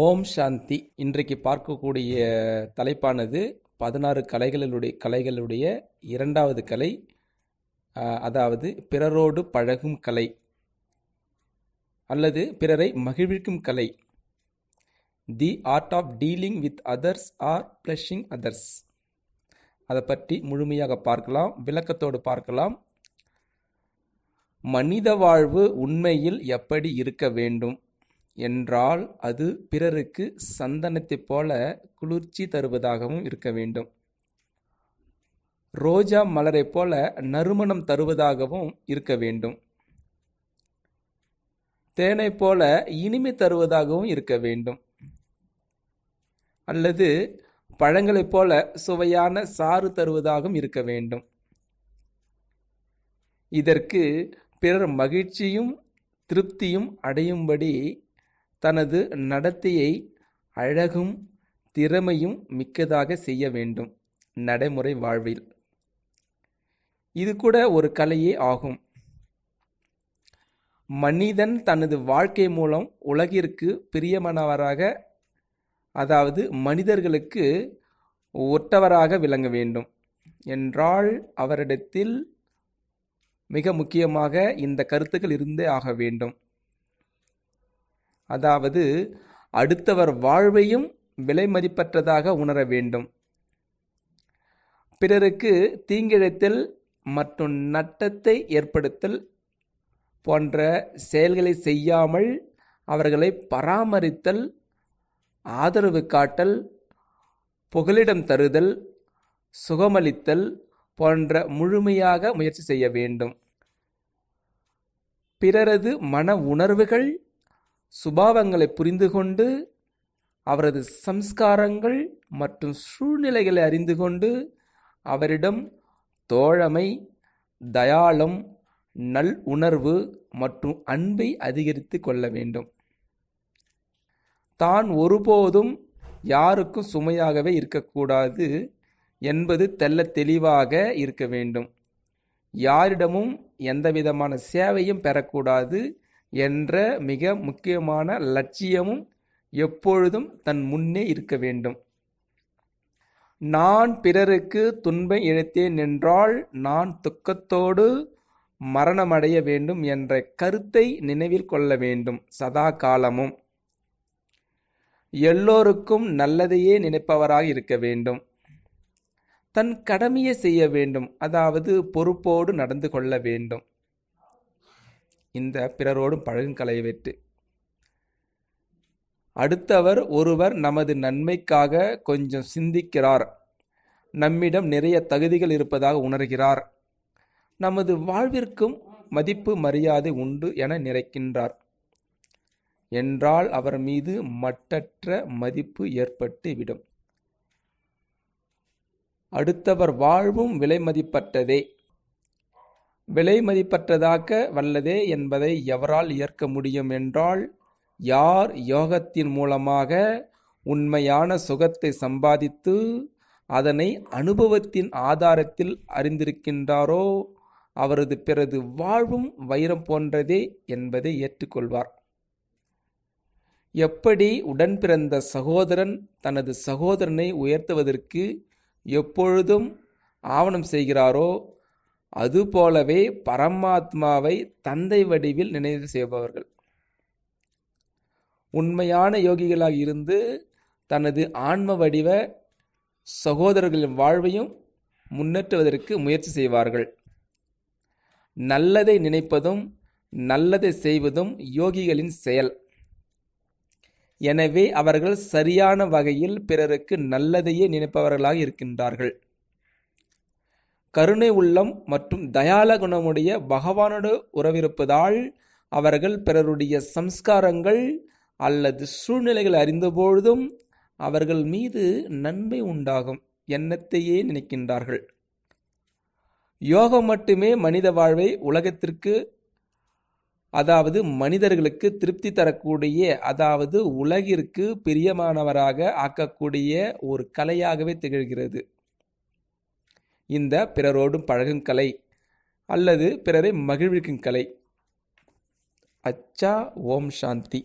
ஓம் சாந்தி இன்றைக்கு பார்க்கக்கூடிய தலைப்பானது பதினாறு கலைகளுடைய கலைகளுடைய இரண்டாவது கலை அதாவது பிறரோடு பழகும் கலை அல்லது பிறரை மகிழ்விக்கும் கலை the art of dealing with others or pleasing others அதை பற்றி முழுமையாக பார்க்கலாம் விளக்கத்தோடு பார்க்கலாம் மனித வாழ்வு உண்மையில் எப்படி இருக்க வேண்டும் என்றால் அது பிறருக்கு சந்தனத்தைப் போல குளிர்ச்சி தருவதாகவும் இருக்க வேண்டும் ரோஜா மலரைப் போல நறுமணம் தருவதாகவும் இருக்க வேண்டும் தேனை போல இனிமை தருவதாகவும் இருக்க வேண்டும் அல்லது பழங்களைப் போல சுவையான சாறு தருவதாகவும் இருக்க வேண்டும் இதற்கு பிறர் மகிழ்ச்சியும் திருப்தியும் அடையும்படி தனது நடத்தையை அழகும் திறமையும் மிக்கதாக செய்ய வேண்டும் நடைமுறை வாழ்வில் இது கூட ஒரு கலையே ஆகும் மனிதன் தனது வாழ்க்கை மூலம் உலகிற்கு பிரியமானவராக அதாவது மனிதர்களுக்கு ஒற்றவராக விளங்க வேண்டும் என்றால் அவரிடத்தில் மிக முக்கியமாக இந்த கருத்துக்கள் இருந்தே ஆக வேண்டும் அதாவது அடுத்தவர் வாழ்வையும் விலை மதிப்பற்றதாக உணர வேண்டும் பிறருக்கு தீங்கிழைத்தல் மற்றும் நட்டத்தை ஏற்படுத்தல் போன்ற செயல்களை செய்யாமல் அவர்களை பராமரித்தல் ஆதரவு காட்டல் புகலிடம் தருதல் சுகமளித்தல் போன்ற முழுமையாக முயற்சி செய்ய வேண்டும் பிறரது மன உணர்வுகள் சுபாவங்களை புரிந்து கொண்டு அவரது சம்ஸ்காரங்கள் மற்றும் சூழ்நிலைகளை அறிந்து கொண்டு அவரிடம் தோழமை தயாளம் நல் உணர்வு மற்றும் அன்பை அதிகரித்து கொள்ள வேண்டும் தான் ஒருபோதும் யாருக்கும் சுமையாகவே இருக்கக்கூடாது என்பது தெல்ல தெளிவாக இருக்க வேண்டும் யாரிடமும் எந்தவிதமான சேவையும் பெறக்கூடாது என்ற மிக முக்கியமான லட்சியமும் எப்பொழுதும் தன் முன்னே இருக்க வேண்டும் நான் பிறருக்கு துன்பம் இழைத்தேன் என்றால் நான் துக்கத்தோடு மரணமடைய வேண்டும் என்ற கருத்தை நினைவில் கொள்ள வேண்டும் சதா காலமும் எல்லோருக்கும் நல்லதையே நினைப்பவராக இருக்க வேண்டும் தன் கடமையை செய்ய வேண்டும் அதாவது பொறுப்போடு நடந்து கொள்ள வேண்டும் இந்த பிறரோடும் பழகுங்கலை வெற்று அடுத்தவர் ஒருவர் நமது நன்மைக்காக கொஞ்சம் சிந்திக்கிறார் நம்மிடம் நிறைய தகுதிகள் இருப்பதாக உணர்கிறார் நமது வாழ்விற்கும் மதிப்பு மரியாதை உண்டு என நினைக்கின்றார் என்றால் அவர் மீது மட்டற்ற மதிப்பு ஏற்பட்டு விடும் அடுத்தவர் வாழ்வும் மதிப்பற்றதே விலை மதிப்பற்றதாக்க வல்லதே என்பதை எவரால் ஏற்க முடியும் என்றால் யார் யோகத்தின் மூலமாக உண்மையான சுகத்தை சம்பாதித்து அதனை அனுபவத்தின் ஆதாரத்தில் அறிந்திருக்கின்றாரோ அவரது பிறது வாழ்வும் வைரம் போன்றதே என்பதை ஏற்றுக்கொள்வார் எப்படி உடன் பிறந்த சகோதரன் தனது சகோதரனை உயர்த்துவதற்கு எப்பொழுதும் ஆவணம் செய்கிறாரோ அதுபோலவே பரமாத்மாவை தந்தை வடிவில் நினைவு செய்பவர்கள் உண்மையான யோகிகளாக இருந்து தனது ஆன்ம வடிவ சகோதரர்களின் வாழ்வையும் முன்னேற்றுவதற்கு முயற்சி செய்வார்கள் நல்லதை நினைப்பதும் நல்லதை செய்வதும் யோகிகளின் செயல் எனவே அவர்கள் சரியான வகையில் பிறருக்கு நல்லதையே நினைப்பவர்களாக இருக்கின்றார்கள் கருணை உள்ளம் மற்றும் தயால குணமுடைய பகவானோடு உறவிருப்பதால் அவர்கள் பிறருடைய சம்ஸ்காரங்கள் அல்லது சூழ்நிலைகள் அறிந்தபொழுதும் அவர்கள் மீது நன்மை உண்டாகும் எண்ணத்தையே நினைக்கின்றார்கள் யோகம் மட்டுமே மனித வாழ்வை உலகத்திற்கு அதாவது மனிதர்களுக்கு திருப்தி தரக்கூடிய அதாவது உலகிற்கு பிரியமானவராக ஆக்கக்கூடிய ஒரு கலையாகவே திகழ்கிறது இந்த பிறரோடும் பழகும் கலை அல்லது பிறரை மகிழ்விக்கும் கலை அச்சா ஓம் சாந்தி